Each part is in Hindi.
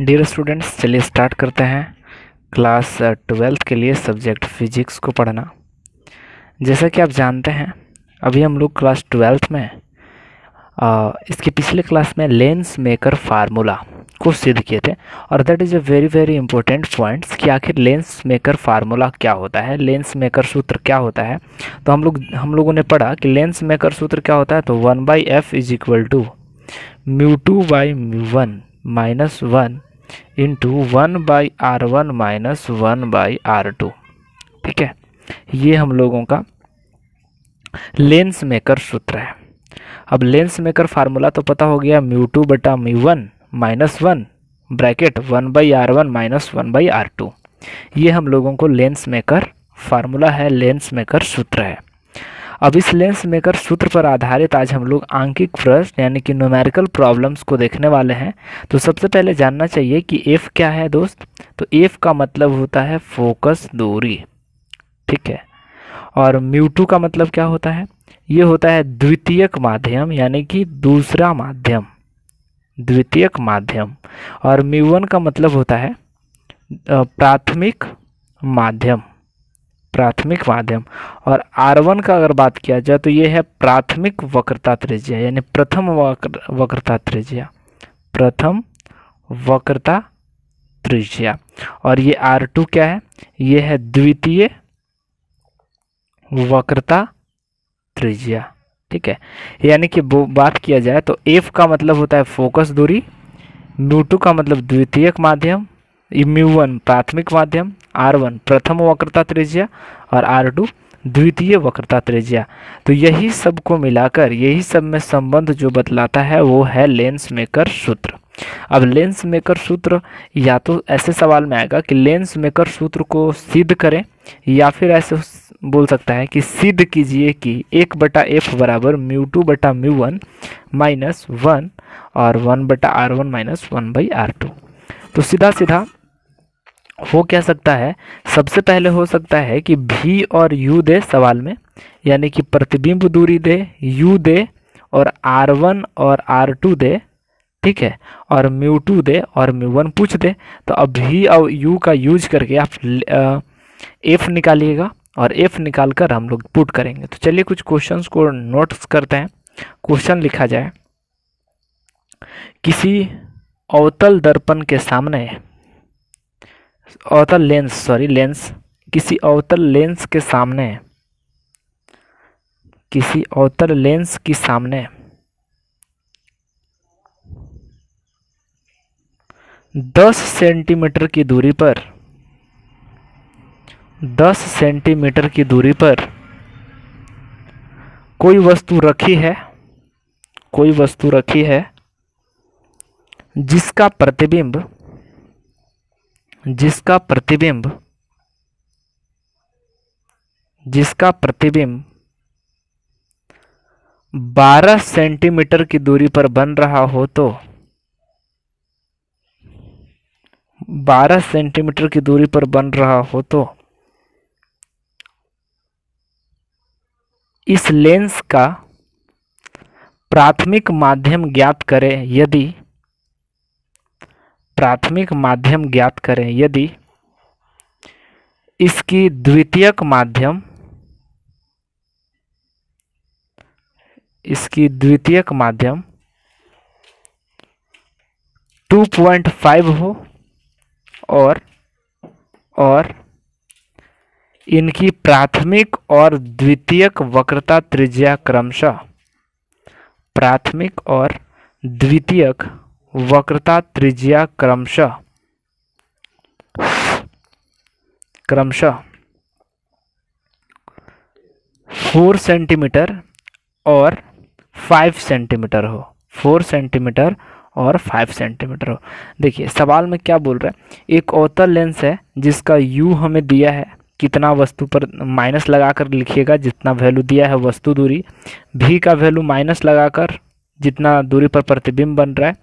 डियर स्टूडेंट्स चलिए स्टार्ट करते हैं क्लास ट्वेल्थ uh, के लिए सब्जेक्ट फिजिक्स को पढ़ना जैसा कि आप जानते हैं अभी हम लोग क्लास ट्वेल्थ में आ, uh, इसके पिछले क्लास में लेंस मेकर फार्मूला को सिद्ध किए थे और that is a very very important points कि आखिर लेंस मेकर फार्मूला क्या होता है लेंस मेकर सूत्र क्या होता है तो हम लोग हम लोगों ने पढ़ा कि लेंस मेकर सूत्र क्या होता है तो one by F is equal to mu two by mu one minus one into one by R one minus one by R two ठीक है ये हम लोगों का लेंस मेकर सूत्र है अब लेंस मेकर फार्मूला तो पता हो गया म्यू टू बटा mu one minus one bracket one by R one minus one by R two ये हम लोगों को लेंस मेकर फार्मूला है लेंस मेकर सूत्र है अब इस लेंस मेकर सूत्र पर आधारित आज हम लोग आंकिक प्रश्न यानी कि न्यूमेरिकल प्रॉब्लम्स को देखने वाले हैं तो सबसे पहले जानना चाहिए कि एफ़ क्या है दोस्त तो एफ़ का मतलब होता है फोकस दूरी ठीक है और म्यू टू का मतलब क्या होता है ये होता है द्वितीयक माध्यम यानी कि दूसरा माध्यम द्वितीयक माध्यम और म्यूवन का मतलब होता है प्राथमिक माध्यम प्राथमिक माध्यम और आर वन का अगर बात किया जाए तो ये है प्राथमिक वक्रता त्रिज्या यानी प्रथम वक्र वक्रता त्रिज्या प्रथम वक्रता त्रिज्या और ये आर टू क्या है ये है द्वितीय वक्रता त्रिज्या ठीक है यानी कि बात किया जाए तो एफ का मतलब होता है फोकस दूरी म्यू टू का मतलब द्वितीयक माध्यम म्यू वन प्राथमिक माध्यम आर वन प्रथम वक्रता त्रिज्या और आर टू द्वितीय वक्रता त्रिज्या तो यही सब को मिलाकर यही सब में संबंध जो बतलाता है वो है लेंस मेकर सूत्र अब लेंस मेकर सूत्र या तो ऐसे सवाल में आएगा कि लेंस मेकर सूत्र को सिद्ध करें या फिर ऐसे बोल सकता है कि सिद्ध कीजिए कि एक बटा एफ बराबर म्यू टू बटा म्यू वन माइनस वन और वन बटा R one minus one by R two तो सीधा सीधा हो क्या सकता है सबसे पहले हो सकता है कि भी और यू दे सवाल में यानी कि प्रतिबिंब दूरी दे यू दे और आर वन और आर टू दे ठीक है और म्यू टू दे और म्यू वन पूछ दे तो अब भी और यू का यूज करके आप एफ निकालिएगा और एफ निकाल कर हम लोग पुट करेंगे तो चलिए कुछ क्वेश्चंस को नोट्स करते हैं क्वेश्चन लिखा जाए किसी अवतल दर्पण के सामने अवतल लेंस सॉरी लेंस किसी अवतल लेंस के सामने किसी अवतल लेंस के सामने दस सेंटीमीटर की दूरी पर दस सेंटीमीटर की दूरी पर कोई वस्तु रखी है कोई वस्तु रखी है जिसका प्रतिबिंब जिसका प्रतिबिंब जिसका प्रतिबिंब 12 सेंटीमीटर की दूरी पर बन रहा हो तो 12 सेंटीमीटर की दूरी पर बन रहा हो तो इस लेंस का प्राथमिक माध्यम ज्ञात करें यदि प्राथमिक माध्यम ज्ञात करें यदि इसकी द्वितीयक माध्यम इसकी द्वितीयक माध्यम 2.5 हो और और इनकी प्राथमिक और द्वितीयक वक्रता त्रिज्या क्रमशः प्राथमिक और द्वितीयक वक्रता त्रिज्या क्रमश क्रमश फोर सेंटीमीटर और फाइव सेंटीमीटर हो फोर सेंटीमीटर और फाइव सेंटीमीटर हो देखिए सवाल में क्या बोल रहा है एक अवतल लेंस है जिसका यू हमें दिया है कितना वस्तु पर माइनस लगाकर लिखिएगा जितना वैल्यू दिया है वस्तु दूरी भी का वैल्यू माइनस लगाकर जितना दूरी पर प्रतिबिंब बन रहा है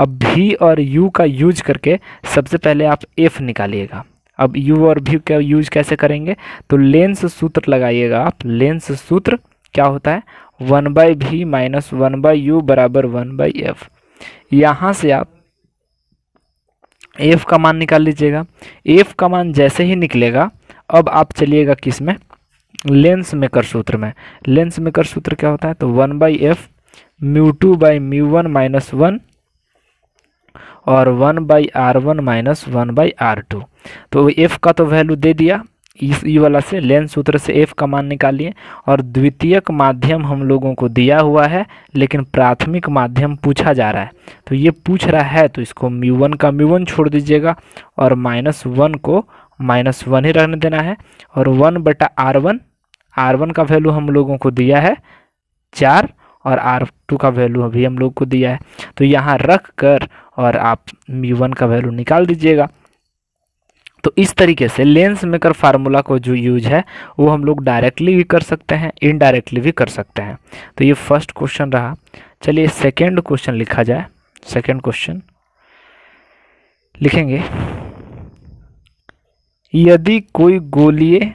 अब भी और यू का यूज करके सबसे पहले आप एफ निकालिएगा अब यू और भी का यूज कैसे करेंगे तो लेंस सूत्र लगाइएगा आप लेंस सूत्र क्या होता है one by V minus one by U बराबर वन बाई एफ यहाँ से आप एफ का मान निकाल लीजिएगा एफ का मान जैसे ही निकलेगा अब आप चलिएगा किस में लेंस मेकर सूत्र में लेंस मेकर सूत्र क्या होता है तो one by F mu two by mu one minus one और one by R one minus one by R two तो एफ़ का तो वैल्यू दे दिया इस ई वाला से लेंस सूत्र से एफ का मान निकालिए और द्वितीयक माध्यम हम लोगों को दिया हुआ है लेकिन प्राथमिक माध्यम पूछा जा रहा है तो ये पूछ रहा है तो इसको म्यू वन का म्यू वन छोड़ दीजिएगा और माइनस वन को माइनस वन ही रहने देना है और वन बटा आर वन आर वन का वैल्यू हम लोगों को दिया है चार और आर टू का वैल्यू अभी हम लोग को दिया है तो यहाँ रख कर और आप मी वन का वैल्यू निकाल दीजिएगा तो इस तरीके से लेंस मेकर फार्मूला को जो यूज है वो हम लोग डायरेक्टली भी कर सकते हैं इनडायरेक्टली भी कर सकते हैं तो ये फर्स्ट क्वेश्चन रहा चलिए सेकेंड क्वेश्चन लिखा जाए सेकेंड क्वेश्चन लिखेंगे यदि कोई गोलीय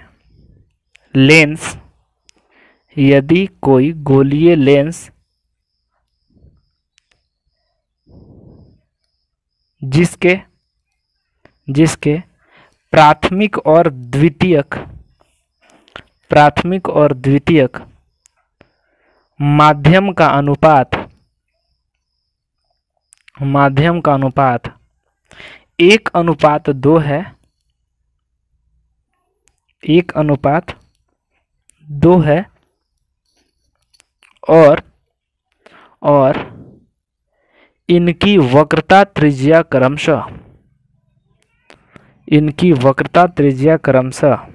लेंस यदि कोई गोलीय लेंस जिसके जिसके प्राथमिक और द्वितीयक प्राथमिक और द्वितीयक माध्यम का अनुपात माध्यम का अनुपात एक अनुपात दो है एक अनुपात दो है और और इनकी वक्रता त्रिज्या क्रमशः इनकी वक्रता त्रिज्या क्रमशः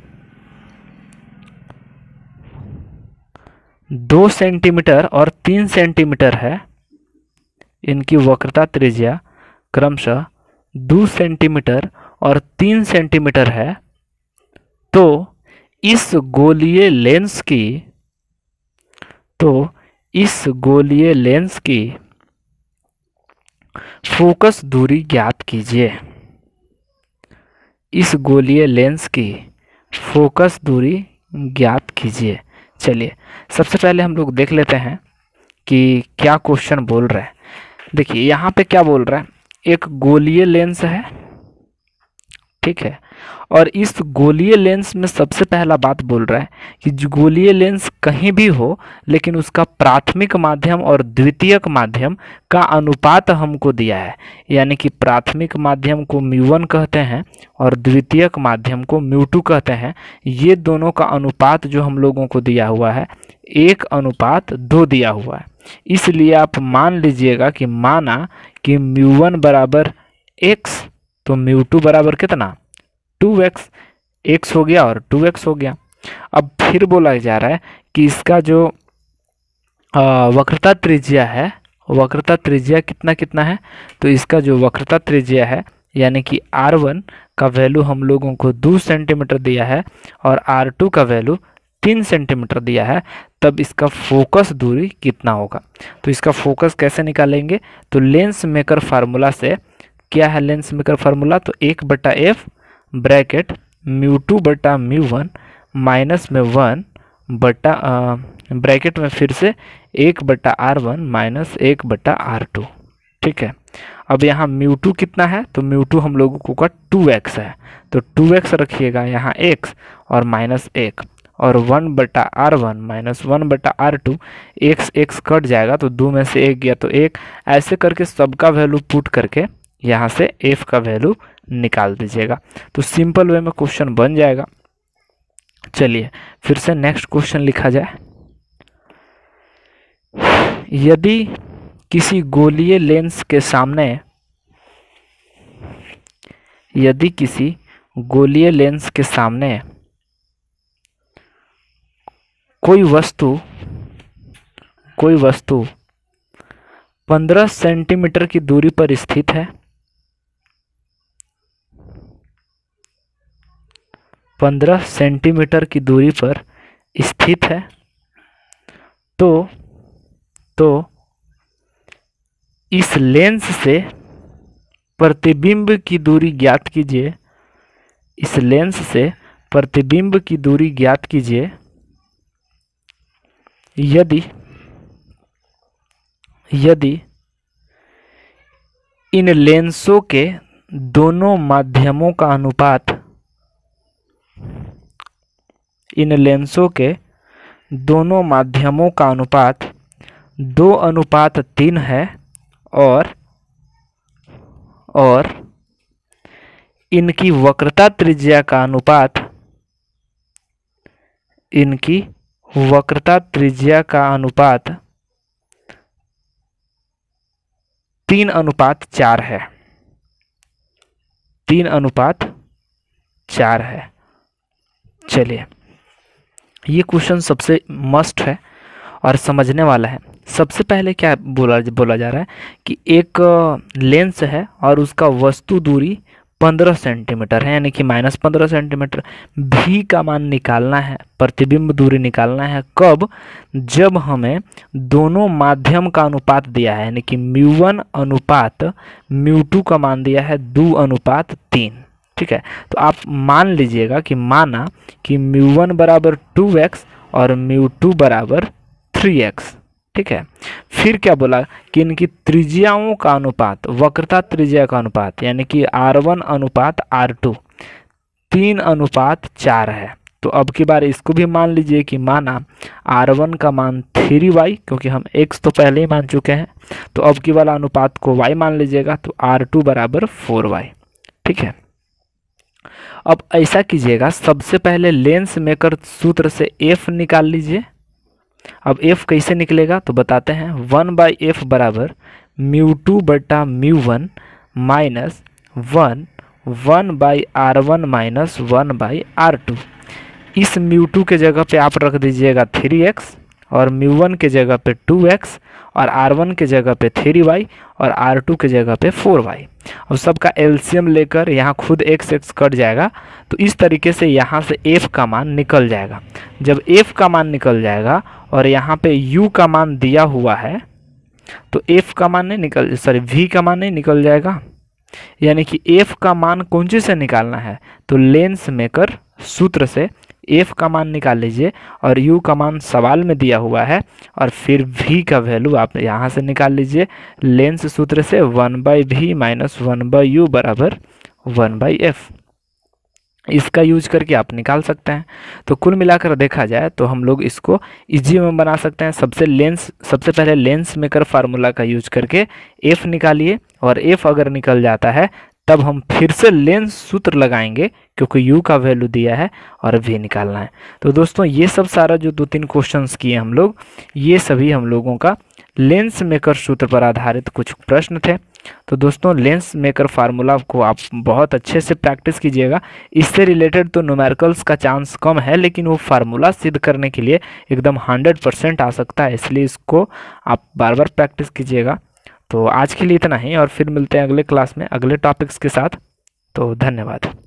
दो सेंटीमीटर और तीन सेंटीमीटर है इनकी वक्रता त्रिज्या क्रमशः दो सेंटीमीटर और तीन सेंटीमीटर है तो इस गोलीय लेंस की तो इस गोलीय लेंस की फोकस दूरी ज्ञात कीजिए इस गोलीय लेंस की फोकस दूरी ज्ञात कीजिए चलिए सबसे पहले हम लोग देख लेते हैं कि क्या क्वेश्चन बोल रहा है देखिए यहाँ पे क्या बोल रहा है एक गोलीय लेंस है ठीक है और इस गोलीय लेंस में सबसे पहला बात बोल रहा है कि गोलीय लेंस कहीं भी हो लेकिन उसका प्राथमिक माध्यम और द्वितीयक माध्यम का अनुपात हमको दिया है यानी कि प्राथमिक माध्यम को म्यूवन कहते हैं और द्वितीयक माध्यम को म्यू कहते हैं ये दोनों का अनुपात जो हम लोगों को दिया हुआ है एक अनुपात दो दिया हुआ है इसलिए आप मान लीजिएगा कि माना कि म्यूवन बराबर एक्स तो म्यू बराबर कितना टू एक्स एक्स हो गया और टू एक्स हो गया अब फिर बोला जा रहा है कि इसका जो वक्रता त्रिज्या है वक्रता त्रिज्या कितना कितना है तो इसका जो वक्रता त्रिज्या है यानी कि R1 का वैल्यू हम लोगों को दो सेंटीमीटर दिया है और R2 का वैल्यू तीन सेंटीमीटर दिया है तब इसका फोकस दूरी कितना होगा तो इसका फोकस कैसे निकालेंगे तो लेंस मेकर फार्मूला से क्या है लेंस मेकर फार्मूला तो एक बटा एफ ब्रैकेट म्यू टू बटा म्यू वन माइनस में वन बटा ब्रैकेट में फिर से एक बटा आर वन माइनस एक बटा आर टू ठीक है अब यहाँ म्यू टू कितना है तो म्यू टू हम लोगों को का टू एक्स है तो टू एक्स रखिएगा यहाँ एक्स और माइनस एक और वन बटा आर वन माइनस वन बटा R two X X cut जाएगा तो दो में से एक गया तो एक ऐसे करके सबका वैल्यू पुट करके यहाँ से एफ का वैल्यू निकाल दीजिएगा तो सिंपल वे में क्वेश्चन बन जाएगा चलिए फिर से नेक्स्ट क्वेश्चन लिखा जाए यदि किसी गोलीय लेंस के सामने यदि किसी गोलीय लेंस के सामने कोई वस्तु कोई वस्तु 15 सेंटीमीटर की दूरी पर स्थित है पंद्रह सेंटीमीटर की दूरी पर स्थित है तो तो इस लेंस से प्रतिबिंब की दूरी ज्ञात कीजिए इस लेंस से प्रतिबिंब की दूरी ज्ञात कीजिए यदि यदि इन लेंसों के दोनों माध्यमों का अनुपात इन लेंसों के दोनों माध्यमों का अनुपात दो अनुपात तीन है और और इनकी वक्रता त्रिज्या का अनुपात इनकी वक्रता त्रिज्या का अनुपात तीन अनुपात चार है तीन अनुपात चार है चलिए ये क्वेश्चन सबसे मस्ट है और समझने वाला है सबसे पहले क्या बोला बोला जा रहा है कि एक लेंस है और उसका वस्तु दूरी पंद्रह सेंटीमीटर है यानी कि माइनस पंद्रह सेंटीमीटर भी का मान निकालना है प्रतिबिंब दूरी निकालना है कब जब हमें दोनों माध्यम का अनुपात दिया है यानी कि म्यू वन अनुपात म्यू टू का मान दिया है दो अनुपात तीन ठीक है तो आप मान लीजिएगा कि माना कि म्यू वन बराबर टू एक्स और म्यू टू बराबर थ्री एक्स ठीक है फिर क्या बोला कि इनकी त्रिज्याओं का अनुपात वक्रता त्रिज्या का अनुपात यानी कि आर वन अनुपात आर टू तीन अनुपात चार है तो अब की बार इसको भी मान लीजिए कि माना आर वन का मान थ्री वाई क्योंकि हम एक्स तो पहले ही मान चुके हैं तो अब की वाला अनुपात को वाई मान लीजिएगा तो आर टू बराबर फोर वाई ठीक है अब ऐसा कीजिएगा सबसे पहले लेंस मेकर सूत्र से एफ निकाल लीजिए अब एफ कैसे निकलेगा तो बताते हैं वन बाई एफ बराबर म्यू टू बटा mu one minus one one by R one minus one by R two इस म्यू टू के जगह पे आप रख दीजिएगा थ्री एक्स और म्यू वन के जगह पे टू एक्स और आर वन के जगह पे थ्री वाई और आर टू के जगह पे फोर वाई अब सबका एल्शियम लेकर यहाँ खुद एक्स एक्स कट जाएगा तो इस तरीके से यहाँ से एफ़ का मान निकल जाएगा जब एफ़ का मान निकल जाएगा और यहाँ पे यू का मान दिया हुआ है तो एफ़ का मान नहीं निकल सॉरी v का मान नहीं निकल जाएगा यानी कि एफ़ का मान कौन से निकालना है तो लेंस मेकर सूत्र से एफ का मान निकाल लीजिए और यू का मान सवाल में दिया हुआ है और फिर वी का वैल्यू आप यहाँ से निकाल लीजिए लेंस सूत्र से one by V minus one by U बराबर वन बाई एफ इसका यूज करके आप निकाल सकते हैं तो कुल मिलाकर देखा जाए तो हम लोग इसको इजी में बना सकते हैं सबसे लेंस सबसे पहले लेंस मेकर फार्मूला का यूज करके एफ़ निकालिए और एफ़ अगर निकल जाता है तब हम फिर से लेंस सूत्र लगाएंगे क्योंकि u का वैल्यू दिया है और v निकालना है तो दोस्तों ये सब सारा जो दो तीन क्वेश्चंस किए हम लोग ये सभी हम लोगों का लेंस मेकर सूत्र पर आधारित कुछ प्रश्न थे तो दोस्तों लेंस मेकर फार्मूला को आप बहुत अच्छे से प्रैक्टिस कीजिएगा इससे रिलेटेड तो नोमेरिकल्स का चांस कम है लेकिन वो फार्मूला सिद्ध करने के लिए एकदम हंड्रेड परसेंट आ सकता है इसलिए इसको आप बार बार प्रैक्टिस कीजिएगा तो आज के लिए इतना ही और फिर मिलते हैं अगले क्लास में अगले टॉपिक्स के साथ तो धन्यवाद